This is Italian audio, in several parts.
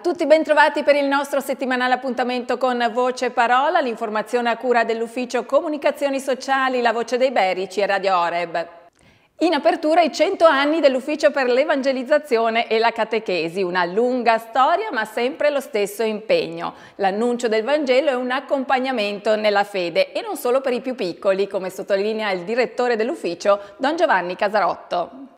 tutti bentrovati per il nostro settimanale appuntamento con Voce e Parola, l'informazione a cura dell'Ufficio Comunicazioni Sociali, La Voce dei Berici e Radio Oreb. In apertura i 100 anni dell'Ufficio per l'Evangelizzazione e la Catechesi, una lunga storia ma sempre lo stesso impegno. L'annuncio del Vangelo è un accompagnamento nella fede e non solo per i più piccoli, come sottolinea il direttore dell'ufficio Don Giovanni Casarotto.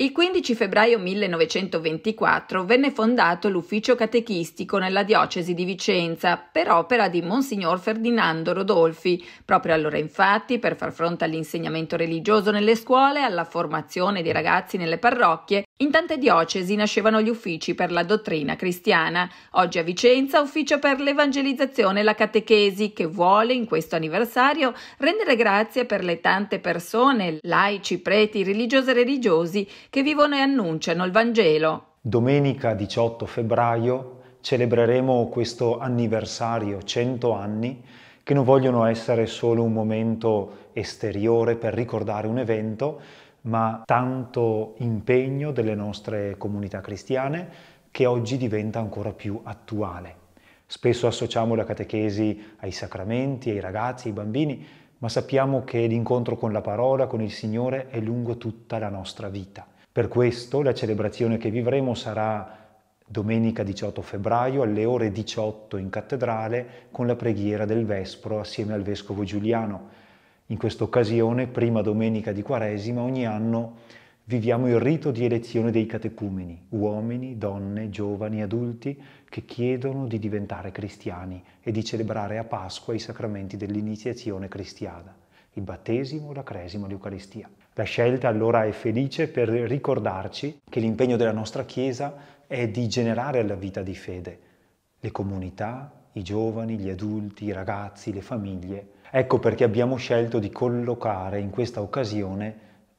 Il 15 febbraio 1924 venne fondato l'ufficio catechistico nella diocesi di Vicenza per opera di Monsignor Ferdinando Rodolfi. Proprio allora infatti, per far fronte all'insegnamento religioso nelle scuole e alla formazione dei ragazzi nelle parrocchie, in tante diocesi nascevano gli uffici per la dottrina cristiana. Oggi a Vicenza ufficio per l'evangelizzazione e la catechesi che vuole in questo anniversario rendere grazie per le tante persone, laici, preti, religiose e religiosi che vivono e annunciano il Vangelo. Domenica 18 febbraio celebreremo questo anniversario, 100 anni, che non vogliono essere solo un momento esteriore per ricordare un evento, ma tanto impegno delle nostre comunità cristiane che oggi diventa ancora più attuale. Spesso associamo la catechesi ai sacramenti, ai ragazzi, ai bambini, ma sappiamo che l'incontro con la parola, con il Signore, è lungo tutta la nostra vita. Per questo la celebrazione che vivremo sarà domenica 18 febbraio alle ore 18 in cattedrale con la preghiera del Vespro assieme al Vescovo Giuliano. In questa occasione, prima domenica di Quaresima, ogni anno viviamo il rito di elezione dei catecumeni, uomini, donne, giovani, adulti che chiedono di diventare cristiani e di celebrare a Pasqua i sacramenti dell'iniziazione cristiana, il battesimo, la cresima, l'Eucaristia. La scelta allora è felice per ricordarci che l'impegno della nostra Chiesa è di generare la vita di fede le comunità, i giovani, gli adulti, i ragazzi, le famiglie. Ecco perché abbiamo scelto di collocare in questa occasione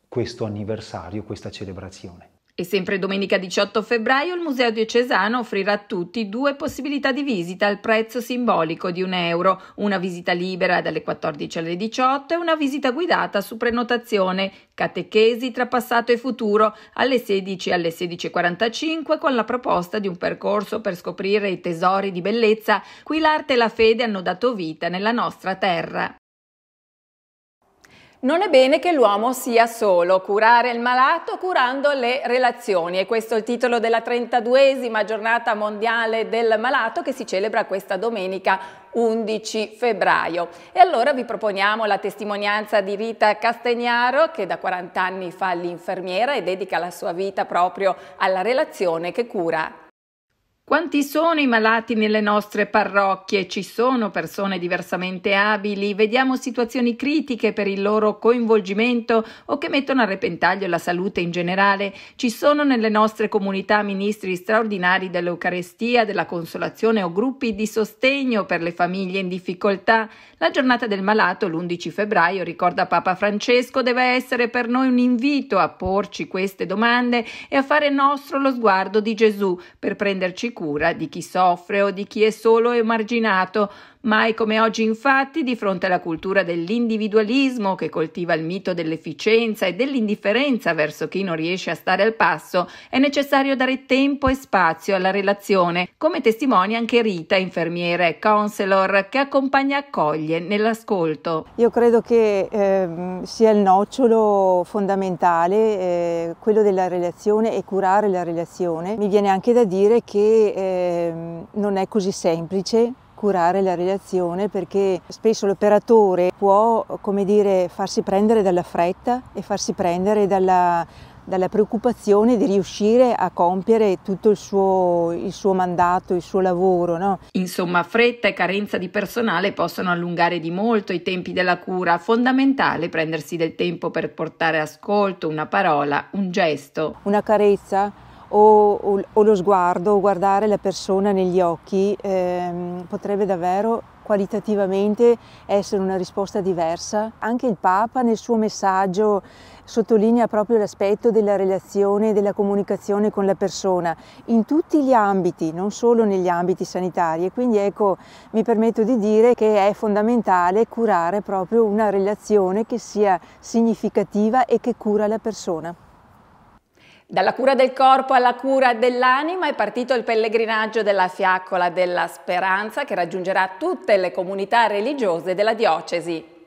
questo anniversario, questa celebrazione. E sempre domenica 18 febbraio il Museo Diocesano offrirà a tutti due possibilità di visita al prezzo simbolico di un euro, una visita libera dalle 14 alle 18 e una visita guidata su prenotazione, catechesi tra passato e futuro alle 16 alle 16.45 con la proposta di un percorso per scoprire i tesori di bellezza cui l'arte e la fede hanno dato vita nella nostra terra. Non è bene che l'uomo sia solo, curare il malato curando le relazioni e questo è il titolo della 32esima giornata mondiale del malato che si celebra questa domenica 11 febbraio. E allora vi proponiamo la testimonianza di Rita Castagnaro che da 40 anni fa l'infermiera e dedica la sua vita proprio alla relazione che cura quanti sono i malati nelle nostre parrocchie? Ci sono persone diversamente abili? Vediamo situazioni critiche per il loro coinvolgimento o che mettono a repentaglio la salute in generale? Ci sono nelle nostre comunità ministri straordinari dell'Eucarestia, della Consolazione o gruppi di sostegno per le famiglie in difficoltà? La giornata del malato, l'11 febbraio, ricorda Papa Francesco, deve essere per noi un invito a porci queste domande e a fare nostro lo sguardo di Gesù per prenderci cura di chi soffre o di chi è solo emarginato, Mai come oggi infatti, di fronte alla cultura dell'individualismo che coltiva il mito dell'efficienza e dell'indifferenza verso chi non riesce a stare al passo, è necessario dare tempo e spazio alla relazione, come testimonia anche Rita, infermiera e counselor, che accompagna e accoglie nell'ascolto. Io credo che eh, sia il nocciolo fondamentale, eh, quello della relazione e curare la relazione. Mi viene anche da dire che eh, non è così semplice curare la relazione perché spesso l'operatore può come dire, farsi prendere dalla fretta e farsi prendere dalla, dalla preoccupazione di riuscire a compiere tutto il suo, il suo mandato, il suo lavoro. No? Insomma, fretta e carenza di personale possono allungare di molto i tempi della cura. Fondamentale prendersi del tempo per portare ascolto, una parola, un gesto. Una carezza o, o, o lo sguardo, o guardare la persona negli occhi ehm, potrebbe davvero qualitativamente essere una risposta diversa. Anche il Papa nel suo messaggio sottolinea proprio l'aspetto della relazione e della comunicazione con la persona in tutti gli ambiti, non solo negli ambiti sanitari e quindi ecco mi permetto di dire che è fondamentale curare proprio una relazione che sia significativa e che cura la persona. Dalla cura del corpo alla cura dell'anima è partito il pellegrinaggio della fiaccola della speranza che raggiungerà tutte le comunità religiose della diocesi.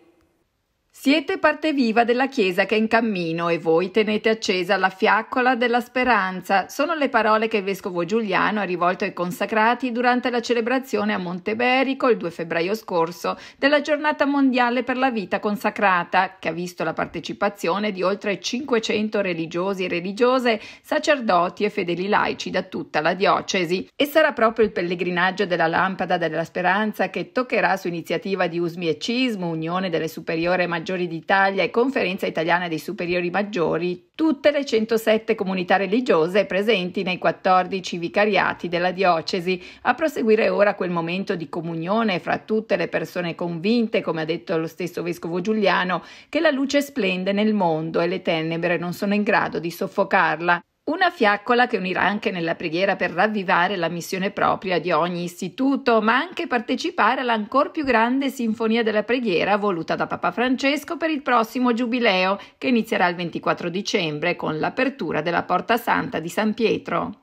Siete parte viva della Chiesa che è in cammino e voi tenete accesa la fiaccola della speranza. Sono le parole che il vescovo Giuliano ha rivolto ai consacrati durante la celebrazione a Monteberico il 2 febbraio scorso della Giornata Mondiale per la Vita Consacrata, che ha visto la partecipazione di oltre 500 religiosi e religiose, sacerdoti e fedeli laici da tutta la diocesi. E sarà proprio il pellegrinaggio della Lampada della Speranza che toccherà su iniziativa di Usmi e Cismo, Unione delle Superiore Magistrature Maggiori d'Italia e Conferenza Italiana dei Superiori Maggiori tutte le 107 comunità religiose presenti nei 14 vicariati della diocesi. A proseguire ora quel momento di comunione fra tutte le persone convinte, come ha detto lo stesso vescovo Giuliano, che la luce splende nel mondo e le tenebre non sono in grado di soffocarla. Una fiaccola che unirà anche nella preghiera per ravvivare la missione propria di ogni istituto, ma anche partecipare all'ancor più grande sinfonia della preghiera voluta da Papa Francesco per il prossimo giubileo, che inizierà il 24 dicembre con l'apertura della Porta Santa di San Pietro.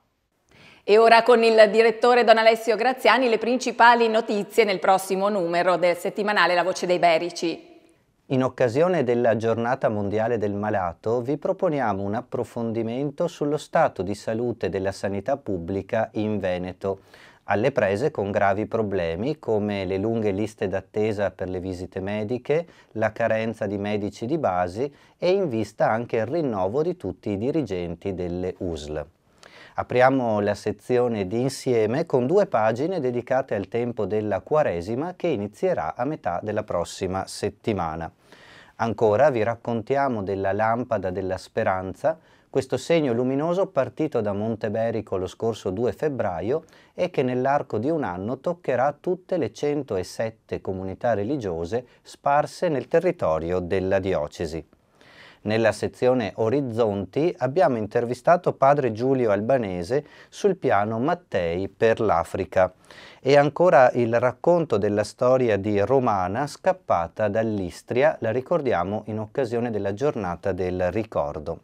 E ora con il direttore Don Alessio Graziani le principali notizie nel prossimo numero del settimanale La Voce dei Berici. In occasione della giornata mondiale del malato vi proponiamo un approfondimento sullo stato di salute della sanità pubblica in Veneto, alle prese con gravi problemi come le lunghe liste d'attesa per le visite mediche, la carenza di medici di base e in vista anche il rinnovo di tutti i dirigenti delle USL. Apriamo la sezione di insieme con due pagine dedicate al tempo della Quaresima che inizierà a metà della prossima settimana. Ancora vi raccontiamo della lampada della speranza, questo segno luminoso partito da Monteberico lo scorso 2 febbraio e che nell'arco di un anno toccherà tutte le 107 comunità religiose sparse nel territorio della diocesi. Nella sezione Orizzonti abbiamo intervistato padre Giulio Albanese sul piano Mattei per l'Africa e ancora il racconto della storia di Romana scappata dall'Istria, la ricordiamo in occasione della giornata del ricordo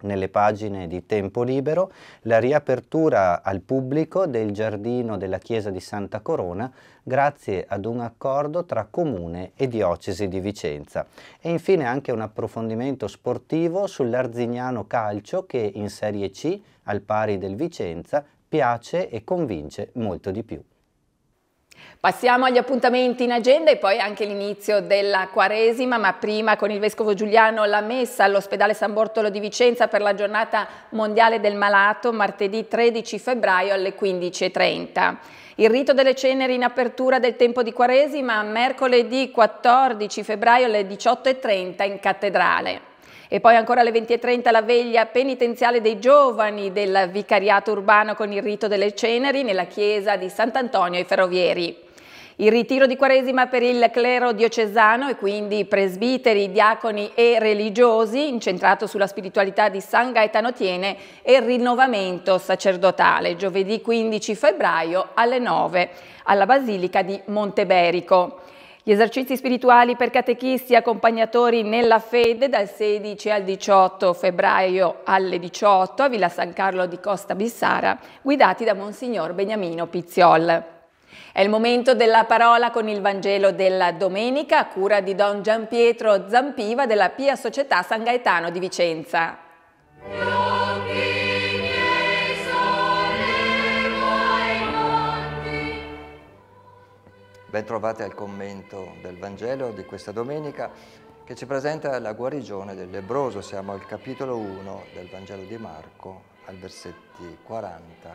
nelle pagine di Tempo Libero la riapertura al pubblico del giardino della chiesa di Santa Corona grazie ad un accordo tra comune e diocesi di Vicenza e infine anche un approfondimento sportivo sull'Arzignano Calcio che in Serie C al pari del Vicenza piace e convince molto di più. Passiamo agli appuntamenti in agenda e poi anche l'inizio della Quaresima, ma prima con il Vescovo Giuliano la messa all'ospedale San Bortolo di Vicenza per la giornata mondiale del malato martedì 13 febbraio alle 15.30. Il rito delle ceneri in apertura del tempo di Quaresima mercoledì 14 febbraio alle 18.30 in cattedrale. E poi ancora alle 20.30 la veglia penitenziale dei giovani del vicariato urbano con il rito delle ceneri nella chiesa di Sant'Antonio ai Ferrovieri. Il ritiro di Quaresima per il clero diocesano e quindi presbiteri, diaconi e religiosi, incentrato sulla spiritualità di San Gaetano Tiene e il rinnovamento sacerdotale, giovedì 15 febbraio alle 9 alla Basilica di Monteberico. Gli esercizi spirituali per catechisti e accompagnatori nella fede dal 16 al 18 febbraio alle 18 a Villa San Carlo di Costa Bissara, guidati da Monsignor Beniamino Pizziol. È il momento della parola con il Vangelo della domenica a cura di Don Gianpietro Zampiva della Pia Società San Gaetano di Vicenza. Bentrovati al commento del Vangelo di questa domenica che ci presenta la guarigione del lebroso. Siamo al capitolo 1 del Vangelo di Marco, al versetti 40-45.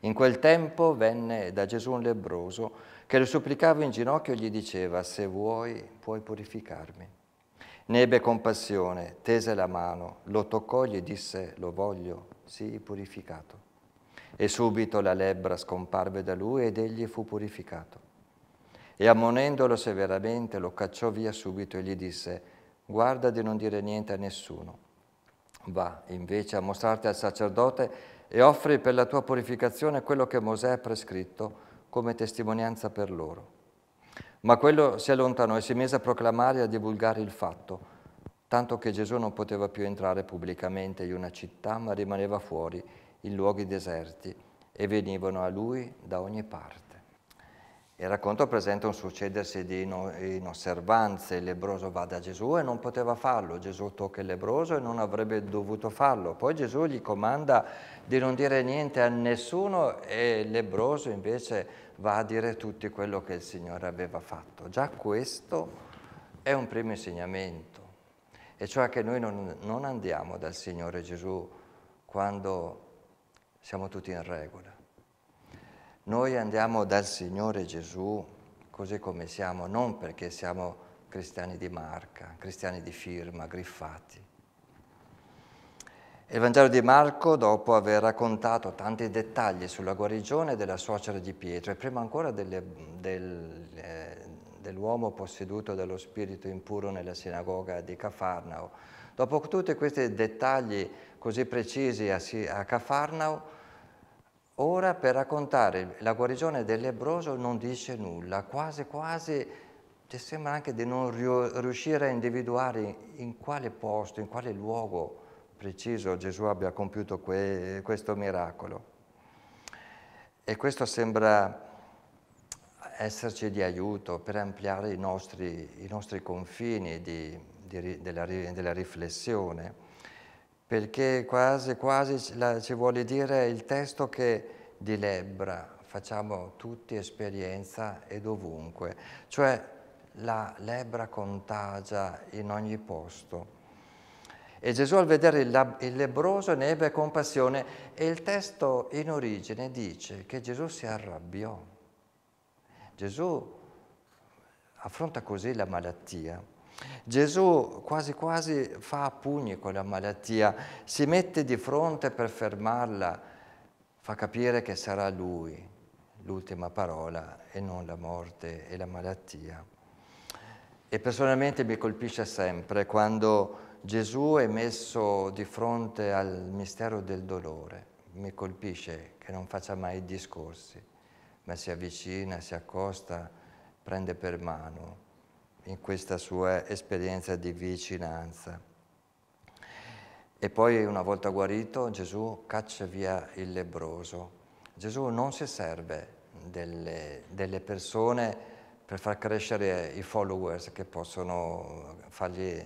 In quel tempo venne da Gesù un lebroso che lo supplicava in ginocchio e gli diceva «Se vuoi, puoi purificarmi». Ne ebbe compassione, tese la mano, lo toccò e gli disse «Lo voglio, sii purificato». E subito la lebbra scomparve da lui ed egli fu purificato. E ammonendolo severamente lo cacciò via subito e gli disse, guarda di non dire niente a nessuno. Va invece a mostrarti al sacerdote e offri per la tua purificazione quello che Mosè ha prescritto come testimonianza per loro. Ma quello si allontanò e si mise a proclamare e a divulgare il fatto, tanto che Gesù non poteva più entrare pubblicamente in una città, ma rimaneva fuori in luoghi deserti e venivano a lui da ogni parte. Il racconto presenta un succedersi di inosservanze, il lebroso va da Gesù e non poteva farlo, Gesù tocca il lebroso e non avrebbe dovuto farlo, poi Gesù gli comanda di non dire niente a nessuno e il lebroso invece va a dire tutti quello che il Signore aveva fatto. Già questo è un primo insegnamento, e cioè che noi non, non andiamo dal Signore Gesù quando siamo tutti in regola. Noi andiamo dal Signore Gesù così come siamo, non perché siamo cristiani di marca, cristiani di firma, griffati. Il Vangelo di Marco, dopo aver raccontato tanti dettagli sulla guarigione della suocera di Pietro e prima ancora delle, del, eh, dell'uomo posseduto dallo spirito impuro nella sinagoga di Cafarnao, dopo tutti questi dettagli così precisi a, a Cafarnao, Ora per raccontare la guarigione del lebroso non dice nulla, quasi quasi ti sembra anche di non riuscire a individuare in quale posto, in quale luogo preciso Gesù abbia compiuto que questo miracolo. E questo sembra esserci di aiuto per ampliare i nostri, i nostri confini di, di, della, della riflessione perché quasi quasi ci vuole dire il testo che di lebbra facciamo tutti esperienza e dovunque, cioè la lebbra contagia in ogni posto. E Gesù al vedere il, il lebroso ne ebbe compassione e il testo in origine dice che Gesù si arrabbiò. Gesù affronta così la malattia Gesù quasi quasi fa a pugni con la malattia, si mette di fronte per fermarla, fa capire che sarà lui l'ultima parola e non la morte e la malattia. E personalmente mi colpisce sempre quando Gesù è messo di fronte al mistero del dolore. Mi colpisce che non faccia mai discorsi, ma si avvicina, si accosta, prende per mano in questa sua esperienza di vicinanza. E poi una volta guarito Gesù caccia via il lebroso. Gesù non si serve delle, delle persone per far crescere i followers che possono fargli,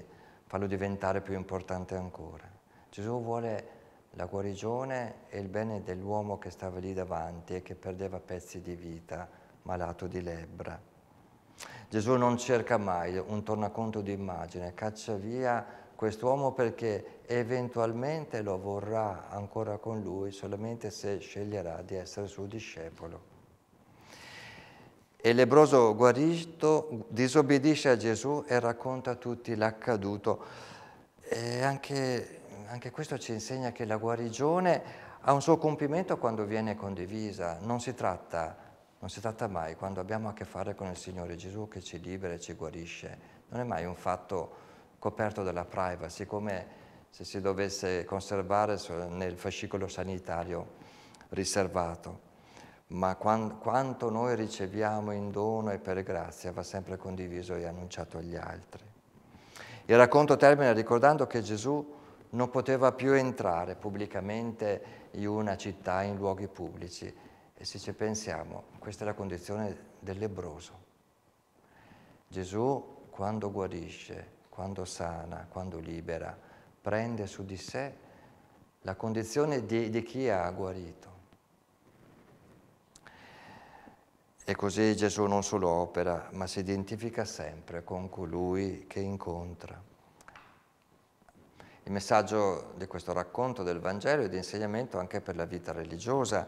farlo diventare più importante ancora. Gesù vuole la guarigione e il bene dell'uomo che stava lì davanti e che perdeva pezzi di vita, malato di lebbra. Gesù non cerca mai un tornaconto di immagine, caccia via quest'uomo perché eventualmente lo vorrà ancora con lui solamente se sceglierà di essere suo discepolo. E lebroso guarito disobbedisce a Gesù e racconta a tutti l'accaduto. E anche, anche questo ci insegna che la guarigione ha un suo compimento quando viene condivisa, non si tratta di non si tratta mai, quando abbiamo a che fare con il Signore Gesù che ci libera e ci guarisce, non è mai un fatto coperto dalla privacy, come se si dovesse conservare nel fascicolo sanitario riservato. Ma quanto noi riceviamo in dono e per grazia va sempre condiviso e annunciato agli altri. Il racconto termina ricordando che Gesù non poteva più entrare pubblicamente in una città, in luoghi pubblici, e se ci pensiamo, questa è la condizione del lebroso. Gesù quando guarisce, quando sana, quando libera, prende su di sé la condizione di, di chi ha guarito. E così Gesù non solo opera, ma si identifica sempre con colui che incontra. Il messaggio di questo racconto del Vangelo è di insegnamento anche per la vita religiosa,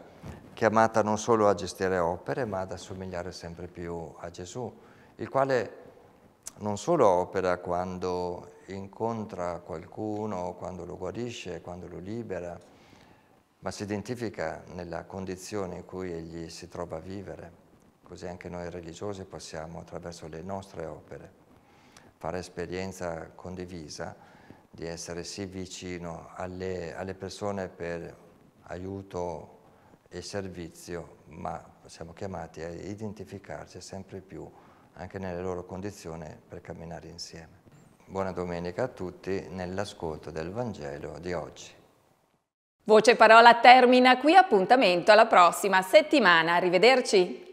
chiamata non solo a gestire opere, ma ad assomigliare sempre più a Gesù, il quale non solo opera quando incontra qualcuno, quando lo guarisce, quando lo libera, ma si identifica nella condizione in cui egli si trova a vivere. Così anche noi religiosi possiamo, attraverso le nostre opere, fare esperienza condivisa di essere sì vicino alle, alle persone per aiuto e servizio, ma siamo chiamati a identificarci sempre più anche nelle loro condizioni per camminare insieme. Buona domenica a tutti nell'ascolto del Vangelo di oggi. Voce Parola termina qui, appuntamento alla prossima settimana. Arrivederci.